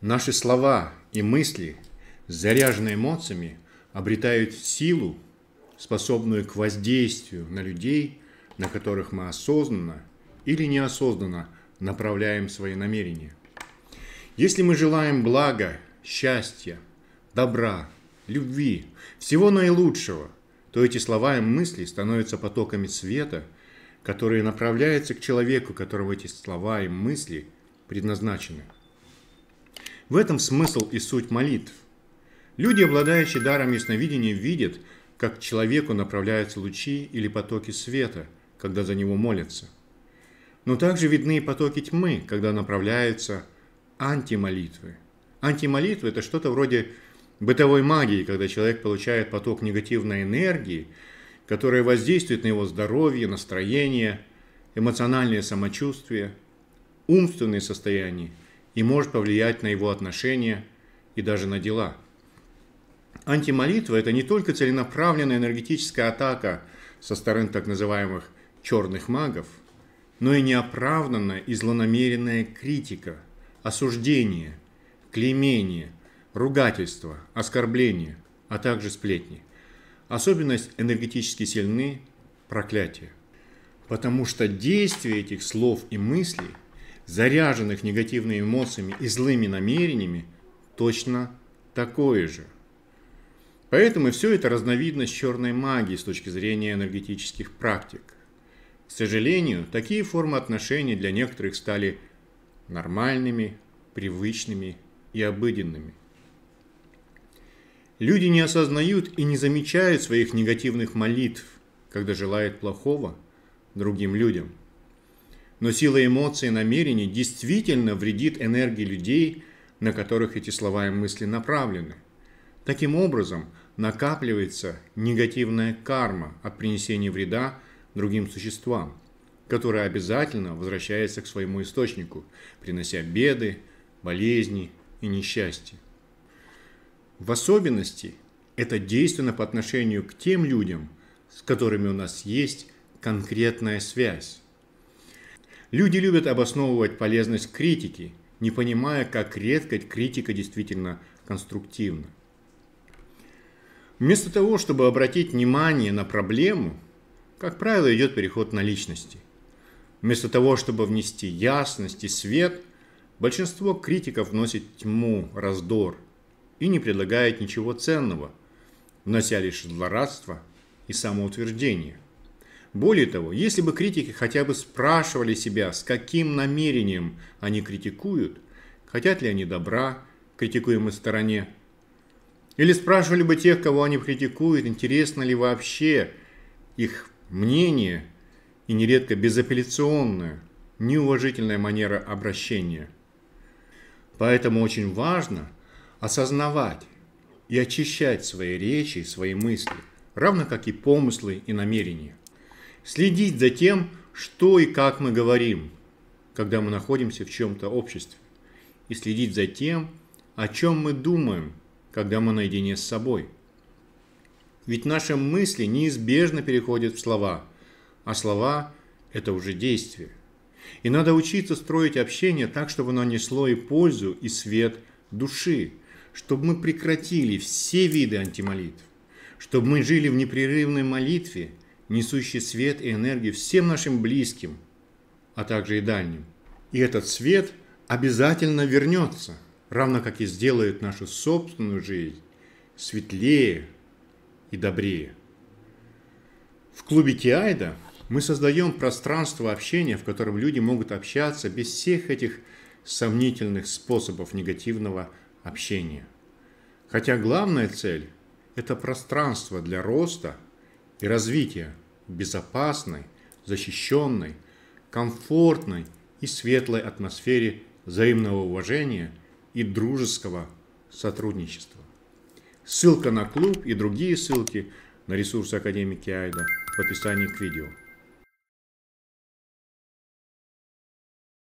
Наши слова и мысли, заряженные эмоциями, обретают силу, способную к воздействию на людей, на которых мы осознанно или неосознанно направляем свои намерения. Если мы желаем блага, счастья, добра, любви, всего наилучшего, то эти слова и мысли становятся потоками света, которые направляются к человеку, которого эти слова и мысли предназначены – в этом смысл и суть молитв. Люди, обладающие даром ясновидения, видят, как человеку направляются лучи или потоки света, когда за него молятся. Но также видны и потоки тьмы, когда направляются антимолитвы. Антимолитвы – это что-то вроде бытовой магии, когда человек получает поток негативной энергии, которая воздействует на его здоровье, настроение, эмоциональное самочувствие, умственные состояния – и может повлиять на его отношения и даже на дела. Антимолитва – это не только целенаправленная энергетическая атака со стороны так называемых «черных магов», но и неоправданная и злонамеренная критика, осуждение, клеймение, ругательство, оскорбление, а также сплетни. Особенность энергетически сильны – проклятия. Потому что действие этих слов и мыслей – заряженных негативными эмоциями и злыми намерениями, точно такое же. Поэтому все это разновидность черной магии с точки зрения энергетических практик. К сожалению, такие формы отношений для некоторых стали нормальными, привычными и обыденными. Люди не осознают и не замечают своих негативных молитв, когда желают плохого другим людям – но сила эмоций и намерений действительно вредит энергии людей, на которых эти слова и мысли направлены. Таким образом, накапливается негативная карма от принесения вреда другим существам, которая обязательно возвращается к своему источнику, принося беды, болезни и несчастья. В особенности это действенно по отношению к тем людям, с которыми у нас есть конкретная связь. Люди любят обосновывать полезность критики, не понимая, как редко критика действительно конструктивна. Вместо того, чтобы обратить внимание на проблему, как правило, идет переход на личности. Вместо того, чтобы внести ясность и свет, большинство критиков вносит тьму, раздор и не предлагает ничего ценного, внося лишь злорадство и самоутверждение – более того, если бы критики хотя бы спрашивали себя, с каким намерением они критикуют, хотят ли они добра критикуемой стороне, или спрашивали бы тех, кого они критикуют, интересно ли вообще их мнение и нередко безапелляционная, неуважительная манера обращения. Поэтому очень важно осознавать и очищать свои речи, свои мысли, равно как и помыслы и намерения следить за тем, что и как мы говорим, когда мы находимся в чем-то обществе, и следить за тем, о чем мы думаем, когда мы наедине с собой. Ведь наши мысли неизбежно переходят в слова, а слова – это уже действие. И надо учиться строить общение так, чтобы оно несло и пользу, и свет души, чтобы мы прекратили все виды антимолитв, чтобы мы жили в непрерывной молитве – несущий свет и энергию всем нашим близким, а также и дальним. И этот свет обязательно вернется, равно как и сделает нашу собственную жизнь светлее и добрее. В клубе Тиайда мы создаем пространство общения, в котором люди могут общаться без всех этих сомнительных способов негативного общения. Хотя главная цель – это пространство для роста и развития, безопасной, защищенной, комфортной и светлой атмосфере взаимного уважения и дружеского сотрудничества. Ссылка на клуб и другие ссылки на ресурсы академики Айда в описании к видео.